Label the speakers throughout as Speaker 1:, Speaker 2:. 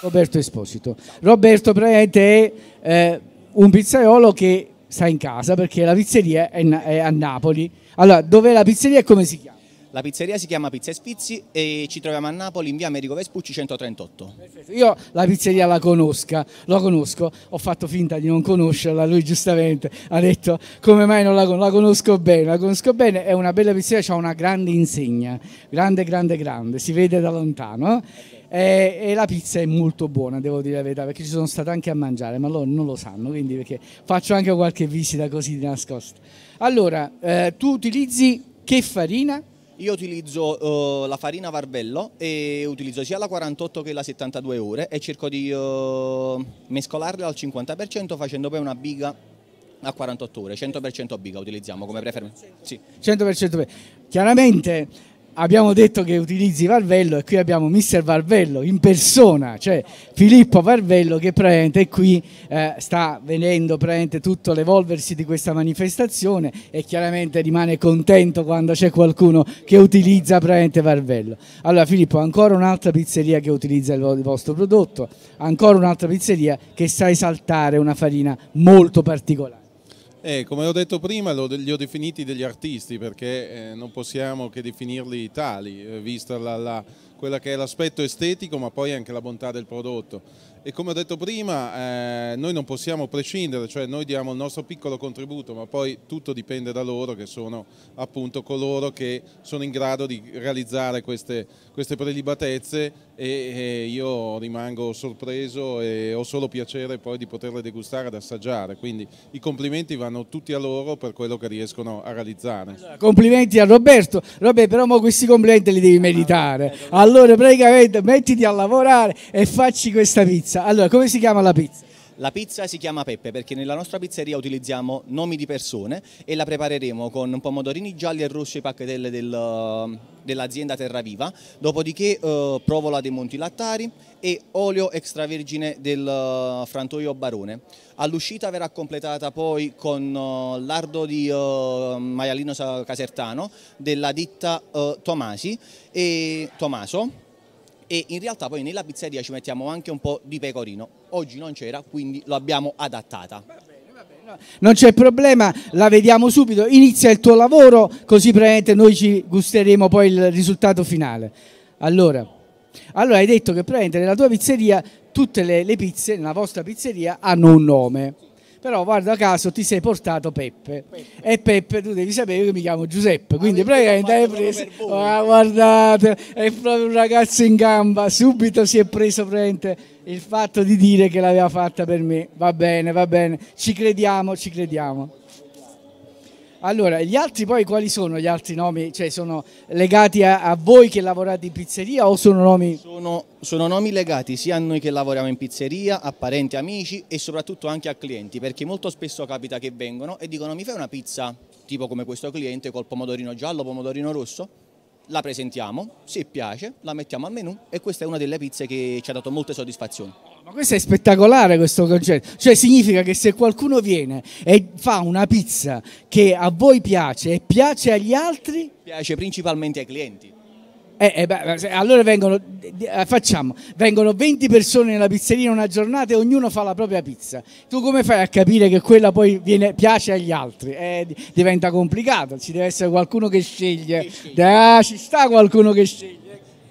Speaker 1: Roberto Esposito. Roberto praticamente è eh, un pizzaiolo che sta in casa perché la pizzeria è, è a Napoli. Allora, dov'è la pizzeria e come si chiama?
Speaker 2: La pizzeria si chiama Pizza e Sfizzi e ci troviamo a Napoli in via Americo Vespucci 138.
Speaker 1: Perfetto. Io la pizzeria la conosco, la conosco, ho fatto finta di non conoscerla, lui giustamente ha detto come mai non la, la conosco bene, la conosco bene, è una bella pizzeria, ha una grande insegna, grande, grande, grande, si vede da lontano. Eh? E, e, la pizza è molto buona, devo dire la verità, perché ci sono stato anche a mangiare, ma loro non lo sanno, quindi perché faccio anche qualche visita così di nascosto. Allora, eh, tu utilizzi che farina?
Speaker 2: Io utilizzo uh, la farina Varvello e utilizzo sia la 48 che la 72 ore e cerco di uh, eh, mescolarle al 50% facendo poi una biga a 48 ore, 100% biga utilizziamo come preferenza. Sì.
Speaker 1: 100% biga. Chiaramente abbiamo detto che utilizzi Varvello e qui abbiamo Mr. Varvello in persona, cioè Filippo Varvello che praticamente qui eh, sta vedendo praticamente tutto l'evolversi di questa manifestazione e chiaramente rimane contento quando c'è qualcuno che utilizza praticamente Varvello. Allora Filippo, ancora un'altra pizzeria che utilizza il vostro prodotto, ancora un'altra pizzeria che sa esaltare una farina molto particolare.
Speaker 3: Eh, come ho detto prima, li ho definiti degli artisti perché eh, non possiamo che definirli tali, eh, vista la, la, quella che è l'aspetto estetico ma poi anche la bontà del prodotto e come ho detto prima eh, noi non possiamo prescindere, cioè noi diamo il nostro piccolo contributo, ma poi tutto dipende da loro che sono appunto coloro che sono in grado di realizzare queste, queste prelibatezze e, e, io rimango sorpreso e ho solo piacere poi di poterle degustare ed assaggiare, quindi i complimenti vanno tutti a loro per quello che riescono a realizzare. Allora, complimenti
Speaker 1: a Roberto, Roberto però mo questi complimenti li devi ah, meritare, allora praticamente mettiti a lavorare e facci questa pizza pizza. Allora, come si chiama la pizza?
Speaker 2: La pizza si chiama Peppe perché nella nostra pizzeria utilizziamo nomi di persone e la prepareremo con pomodorini gialli e rossi e pacchetelle del, dell'azienda Terraviva, dopodiché eh, provola dei Monti Lattari e olio extravergine del eh, frantoio Barone. All'uscita verrà completata poi con eh, lardo di eh, maialino casertano della ditta eh, Tomasi e Tomaso e in realtà poi nella pizzeria ci mettiamo anche un po' di pecorino. Oggi non c'era, quindi l'abbiamo adattata. Va bene, va
Speaker 1: bene, Non c'è problema, la vediamo subito, inizia il tuo lavoro così probabilmente noi ci gusteremo poi il risultato finale. Allora, allora hai detto che probabilmente nella tua pizzeria tutte le, le pizze, nella vostra pizzeria, hanno un nome però guarda caso ti sei portato Peppe, Peppe. e Peppe tu devi sapere che mi chiamo Giuseppe quindi Avete praticamente hai preso oh, guardate è proprio un ragazzo in gamba subito si è preso praticamente il fatto di dire che l'aveva fatta per me va bene va bene ci crediamo ci crediamo allora, gli altri poi quali sono gli altri nomi? Cioè sono legati a, a voi che lavorate in pizzeria o sono nomi?
Speaker 2: Sono, sono, nomi legati sia a noi che lavoriamo in pizzeria, a parenti, amici e soprattutto anche a clienti perché molto spesso capita che vengono e dicono mi fai una pizza tipo come questo cliente col pomodorino giallo, pomodorino rosso? la presentiamo, se piace la mettiamo al menù e questa è una delle pizze che ci ha dato molte soddisfazioni.
Speaker 1: Ma questo è spettacolare questo concetto, cioè significa che se qualcuno viene e fa una pizza che a voi piace e piace agli altri...
Speaker 2: Piace principalmente ai clienti
Speaker 1: eh, eh, beh, allora vengono, eh, facciamo, vengono 20 persone nella pizzeria in una giornata e ognuno fa la propria pizza. Tu come fai a capire che quella poi viene, piace agli altri? Eh, diventa complicato, ci deve essere qualcuno che sceglie. Ah, ci sta qualcuno che sceglie.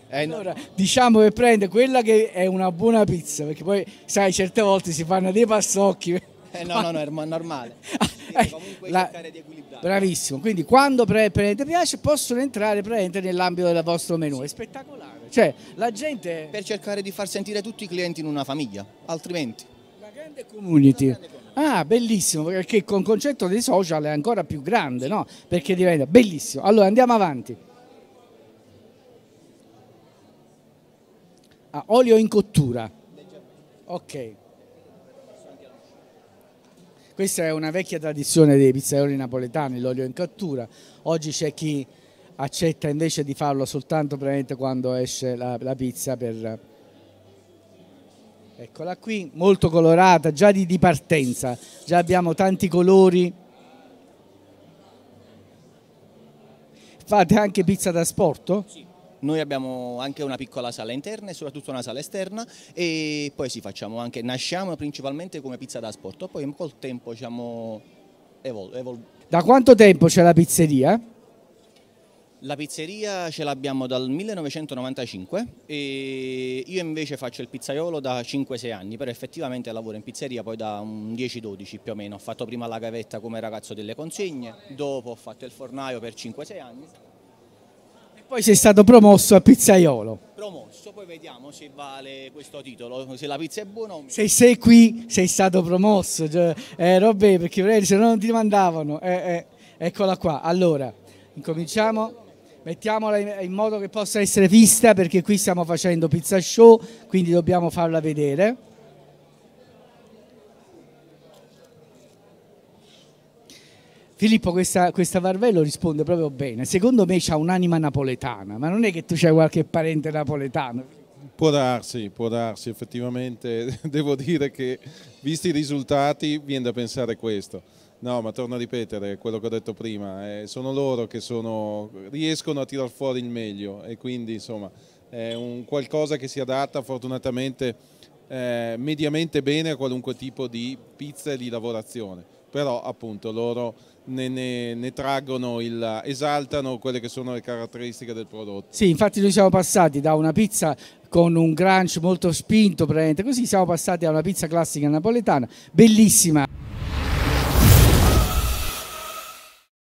Speaker 1: Eh, allora, diciamo che prende quella che è una buona pizza, perché poi, sai, certe volte si fanno dei passocchi. no, no, no,
Speaker 2: è normale.
Speaker 1: Eh, comunque la... cercare di equilibrare. Bravissimo, quindi quando praticamente piace possono entrare praticamente nell'ambito del vostro menù, è spettacolare.
Speaker 2: Cioè, la gente... Per cercare di far sentire tutti i clienti in una famiglia, altrimenti. La
Speaker 1: grande community. Ah, bellissimo, perché con il concetto dei social è ancora più grande, no? Perché diventa bellissimo. Allora, andiamo avanti. Ah, olio in cottura. Ok. Questa è una vecchia tradizione dei pizzaioli napoletani, l'olio in cattura. Oggi c'è chi accetta invece di farlo soltanto quando esce la, la pizza per... Eccola qui, molto colorata, già di, di partenza, già abbiamo tanti colori. Fate anche pizza da sporto? Sì.
Speaker 2: Noi abbiamo anche una piccola sala interna e soprattutto una sala esterna e poi sì, facciamo anche, nasciamo principalmente come pizza da sport, poi col tempo diciamo, evol, evol
Speaker 1: Da quanto tempo c'è la pizzeria?
Speaker 2: La pizzeria ce l'abbiamo dal 1995 e io invece faccio il pizzaiolo da 5-6 anni, però effettivamente lavoro in pizzeria poi da un 10-12 più o meno. Ho fatto prima la gavetta come ragazzo delle consegne, dopo ho fatto il fornaio per 5-6 anni. Poi
Speaker 1: sei stato promosso a pizzaiolo.
Speaker 2: Promosso, poi vediamo se vale questo titolo, se la pizza è buona o meno.
Speaker 1: Se sei qui sei stato promosso, cioè, eh, Robè, perché se no non ti mandavano. Eh, eh, eccola qua, allora, incominciamo mettiamola in modo che possa essere vista perché qui stiamo facendo pizza show, quindi dobbiamo farla vedere. Filippo questa, questa Varvello risponde proprio bene. Secondo me c'ha un'anima napoletana, ma non è che tu c'hai qualche parente
Speaker 3: napoletano. Può darsi, può darsi, effettivamente devo dire che visti i risultati viene da pensare questo. No, ma torno a ripetere quello che ho detto prima, eh, sono loro che sono, riescono a tirar fuori il meglio e quindi insomma è un qualcosa che si adatta fortunatamente eh, mediamente bene a qualunque tipo di pizza e di lavorazione però appunto loro ne, ne, ne traggono, il, esaltano quelle che sono le caratteristiche del prodotto. Sì,
Speaker 1: infatti noi siamo passati da una pizza con un crunch molto spinto, praticamente così siamo passati a una pizza classica napoletana, bellissima.